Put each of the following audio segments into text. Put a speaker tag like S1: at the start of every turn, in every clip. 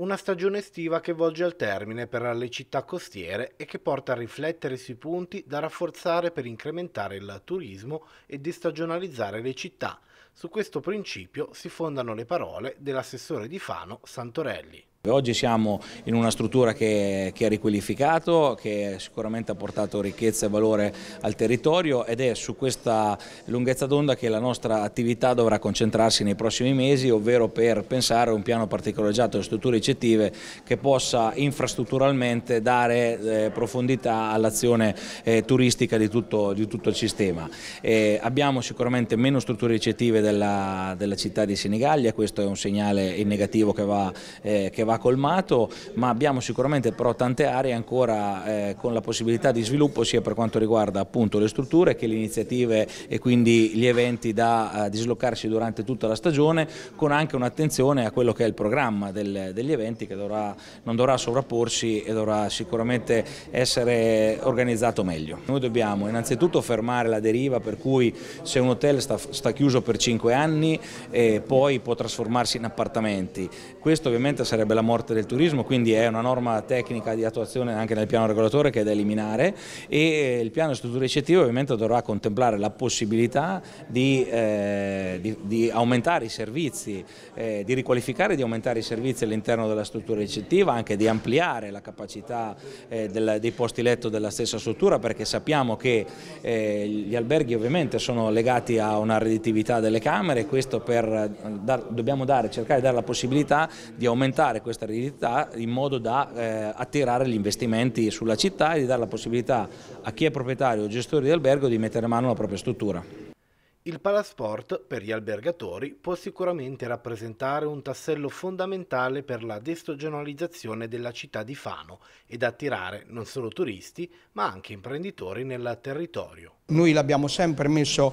S1: Una stagione estiva che volge al termine per le città costiere e che porta a riflettere sui punti da rafforzare per incrementare il turismo e destagionalizzare le città. Su questo principio si fondano le parole dell'assessore di Fano Santorelli.
S2: Oggi siamo in una struttura che, che, è riqualificato, che sicuramente ha portato ricchezza e valore al territorio ed è su questa lunghezza d'onda che la nostra attività dovrà concentrarsi nei prossimi mesi, ovvero per pensare a un piano particolareggiato di strutture ricettive che possa infrastrutturalmente dare eh, profondità all'azione eh, turistica di tutto, di tutto, il sistema. Eh, abbiamo sicuramente meno strutture ricettive della, della, città di Senigallia, questo è un segnale in negativo che va, eh, che va va colmato, ma abbiamo sicuramente però tante aree ancora eh, con la possibilità di sviluppo sia per quanto riguarda appunto le strutture che le iniziative e quindi gli eventi da eh, dislocarsi durante tutta la stagione, con anche un'attenzione a quello che è il programma del, degli eventi che dovrà, non dovrà sovrapporsi e dovrà sicuramente essere organizzato meglio. Noi dobbiamo innanzitutto fermare la deriva per cui se un hotel sta, sta chiuso per 5 anni eh, poi può trasformarsi in appartamenti. Questo ovviamente sarebbe la della morte del turismo, quindi è una norma tecnica di attuazione anche nel piano regolatore che è da eliminare e il piano strutture ricettive ovviamente dovrà contemplare la possibilità di eh, di, di, aumentare i servizi, eh, di riqualificare e di aumentare i servizi all'interno della struttura ricettiva, anche di ampliare la capacità eh, del, dei posti letto della stessa struttura perché sappiamo che eh, gli alberghi ovviamente sono legati a una redditività delle camere, questo per eh, dar, dobbiamo dare, cercare di dare la possibilità di aumentare questa redditività in modo da eh, attirare gli investimenti sulla città e di dare la possibilità a chi è proprietario o gestore di albergo di mettere mano alla propria struttura.
S1: Il Palasport, per gli albergatori, può sicuramente rappresentare un tassello fondamentale per la destagionalizzazione della città di Fano ed attirare non solo turisti, ma anche imprenditori nel territorio.
S3: Noi l'abbiamo sempre messo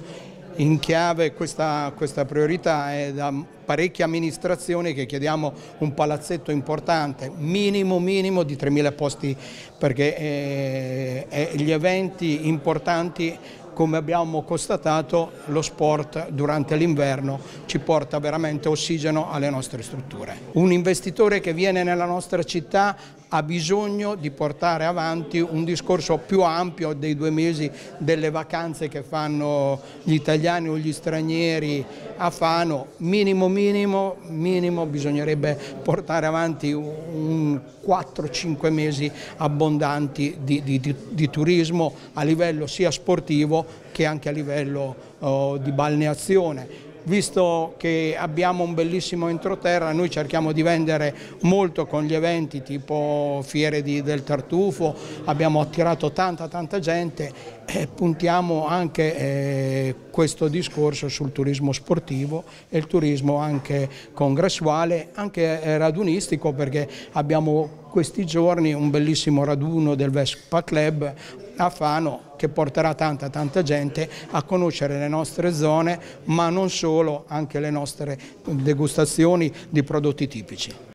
S3: in chiave questa, questa priorità è da parecchie amministrazioni che chiediamo un palazzetto importante, minimo minimo di 3.000 posti perché eh, eh, gli eventi importanti come abbiamo constatato lo sport durante l'inverno ci porta veramente ossigeno alle nostre strutture. Un investitore che viene nella nostra città ha bisogno di portare avanti un discorso più ampio dei due mesi delle vacanze che fanno gli italiani o gli stranieri a Fano, minimo minimo, minimo bisognerebbe portare avanti un 4-5 mesi abbondanti di, di, di, di, turismo a livello sia sportivo che anche a livello oh, di balneazione visto che abbiamo un bellissimo entroterra, noi cerchiamo di vendere molto con gli eventi tipo fiere di, del tartufo, abbiamo attirato tanta tanta gente e puntiamo anche eh, questo discorso sul turismo sportivo e il turismo anche congressuale, anche eh, radunistico perché abbiamo questi giorni un bellissimo raduno del Vespa Club a Fano che porterà tanta tanta gente a conoscere le nostre zone ma non solo, anche le nostre degustazioni di prodotti tipici.